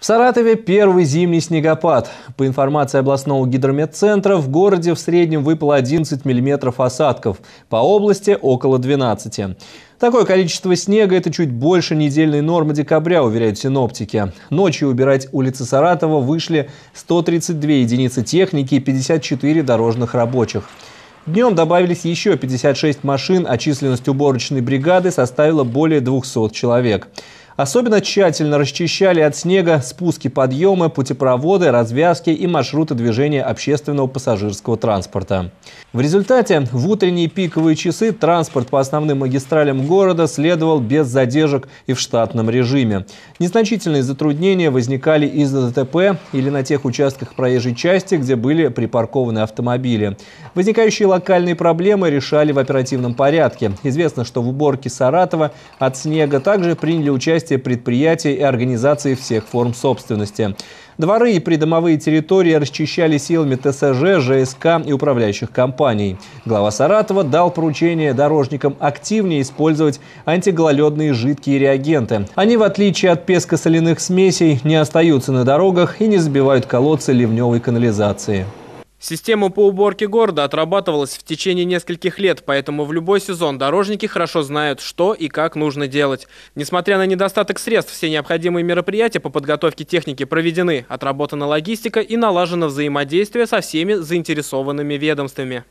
В Саратове первый зимний снегопад. По информации областного гидрометцентра, в городе в среднем выпало 11 миллиметров осадков, по области около 12. Такое количество снега – это чуть больше недельной нормы декабря, уверяют синоптики. Ночью убирать улицы Саратова вышли 132 единицы техники и 54 дорожных рабочих. Днем добавились еще 56 машин, а численность уборочной бригады составила более 200 человек. Особенно тщательно расчищали от снега спуски, подъемы, путепроводы, развязки и маршруты движения общественного пассажирского транспорта. В результате в утренние пиковые часы транспорт по основным магистралям города следовал без задержек и в штатном режиме. Незначительные затруднения возникали из-за ДТП или на тех участках проезжей части, где были припаркованы автомобили. Возникающие локальные проблемы решали в оперативном порядке. Известно, что в уборке Саратова от снега также приняли участие участие предприятий и организаций всех форм собственности. Дворы и придомовые территории расчищали силами ТСЖ, ЖСК и управляющих компаний. Глава Саратова дал поручение дорожникам активнее использовать антигололедные жидкие реагенты. Они, в отличие от пескосоляных смесей, не остаются на дорогах и не забивают колодцы ливневой канализации. Система по уборке города отрабатывалась в течение нескольких лет, поэтому в любой сезон дорожники хорошо знают, что и как нужно делать. Несмотря на недостаток средств, все необходимые мероприятия по подготовке техники проведены, отработана логистика и налажено взаимодействие со всеми заинтересованными ведомствами.